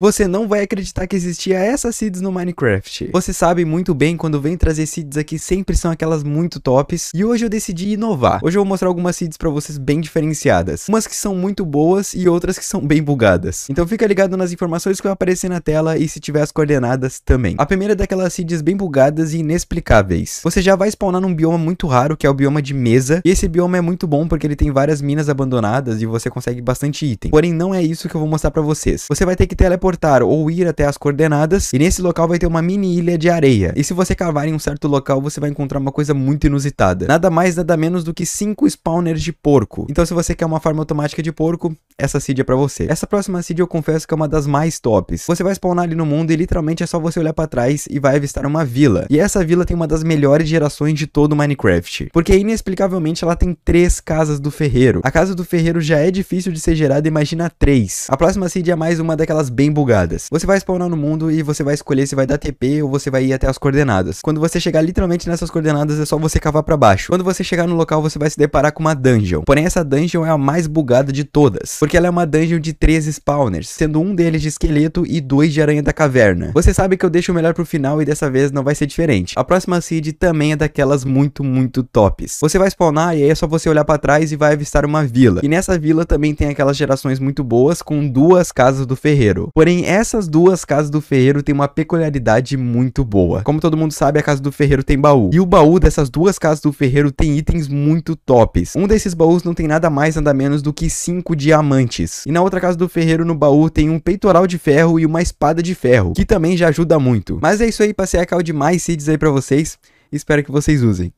Você não vai acreditar que existia essas seeds no Minecraft. Você sabe muito bem quando vem trazer seeds aqui sempre são aquelas muito tops. E hoje eu decidi inovar. Hoje eu vou mostrar algumas seeds pra vocês bem diferenciadas. Umas que são muito boas e outras que são bem bugadas. Então fica ligado nas informações que vão aparecer na tela e se tiver as coordenadas também. A primeira é daquelas seeds bem bugadas e inexplicáveis. Você já vai spawnar num bioma muito raro que é o bioma de mesa. E esse bioma é muito bom porque ele tem várias minas abandonadas e você consegue bastante item. Porém não é isso que eu vou mostrar pra vocês. Você vai ter que teleportar teleportar ou ir até as coordenadas, e nesse local vai ter uma mini ilha de areia. E se você cavar em um certo local, você vai encontrar uma coisa muito inusitada. Nada mais, nada menos do que 5 spawners de porco. Então se você quer uma farm automática de porco, essa seed é pra você. Essa próxima seed eu confesso que é uma das mais tops. Você vai spawnar ali no mundo e literalmente é só você olhar pra trás e vai avistar uma vila. E essa vila tem uma das melhores gerações de todo Minecraft. Porque inexplicavelmente ela tem três casas do ferreiro. A casa do ferreiro já é difícil de ser gerada, imagina três. A próxima seed é mais uma daquelas bem bugadas. Você vai spawnar no mundo e você vai escolher se vai dar TP ou você vai ir até as coordenadas. Quando você chegar literalmente nessas coordenadas, é só você cavar para baixo. Quando você chegar no local, você vai se deparar com uma dungeon. Porém, essa dungeon é a mais bugada de todas, porque ela é uma dungeon de três spawners, sendo um deles de esqueleto e dois de aranha da caverna. Você sabe que eu deixo o melhor pro final e dessa vez não vai ser diferente. A próxima seed também é daquelas muito, muito tops. Você vai spawnar e aí é só você olhar para trás e vai avistar uma vila. E nessa vila também tem aquelas gerações muito boas com duas casas do ferreiro. Porém, Porém, essas duas casas do ferreiro têm uma peculiaridade muito boa. Como todo mundo sabe, a casa do ferreiro tem baú. E o baú dessas duas casas do ferreiro tem itens muito tops. Um desses baús não tem nada mais, nada menos do que cinco diamantes. E na outra casa do ferreiro, no baú, tem um peitoral de ferro e uma espada de ferro, que também já ajuda muito. Mas é isso aí, passei a cal de mais seeds aí pra vocês. Espero que vocês usem.